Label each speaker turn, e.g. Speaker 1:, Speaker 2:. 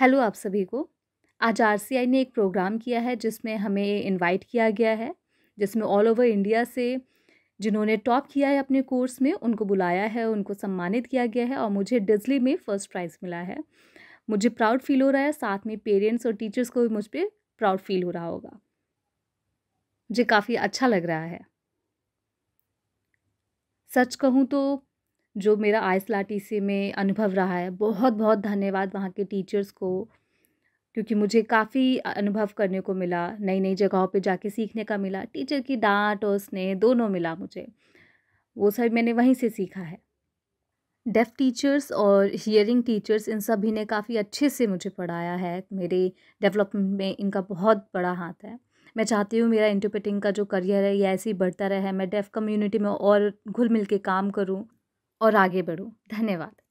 Speaker 1: hello आप सभी को आज आर ने एक प्रोग्राम किया है जिसमें हमें इनवाइट किया गया है जिसमें ऑल ओवर इंडिया से जिन्होंने टॉप किया है अपने कोर्स में उनको बुलाया है उनको सम्मानित किया गया है और मुझे डिजली में फ़र्स्ट प्राइज़ मिला है मुझे प्राउड फील हो रहा है साथ में पेरेंट्स और टीचर्स को भी मुझ पर प्राउड फील हो रहा होगा मुझे काफ़ी अच्छा लग रहा है सच कहूँ तो जो मेरा आर टी सी में अनुभव रहा है बहुत बहुत धन्यवाद वहाँ के टीचर्स को क्योंकि मुझे काफ़ी अनुभव करने को मिला नई नई जगहों पे जाके सीखने का मिला टीचर की डांट और स्नेह दोनों मिला मुझे वो सब मैंने वहीं से सीखा है डेफ टीचर्स और हियरिंग टीचर्स इन सभी ने काफ़ी अच्छे से मुझे पढ़ाया है मेरे डेवलपमेंट में इनका बहुत बड़ा हाथ है मैं चाहती हूँ मेरा इंटरप्रेटिंग का जो करियर है ये ऐसे ही बढ़ता रहे मैं डेफ कम्युनिटी में और घुल मिल के काम करूँ और आगे बढ़ूँ धन्यवाद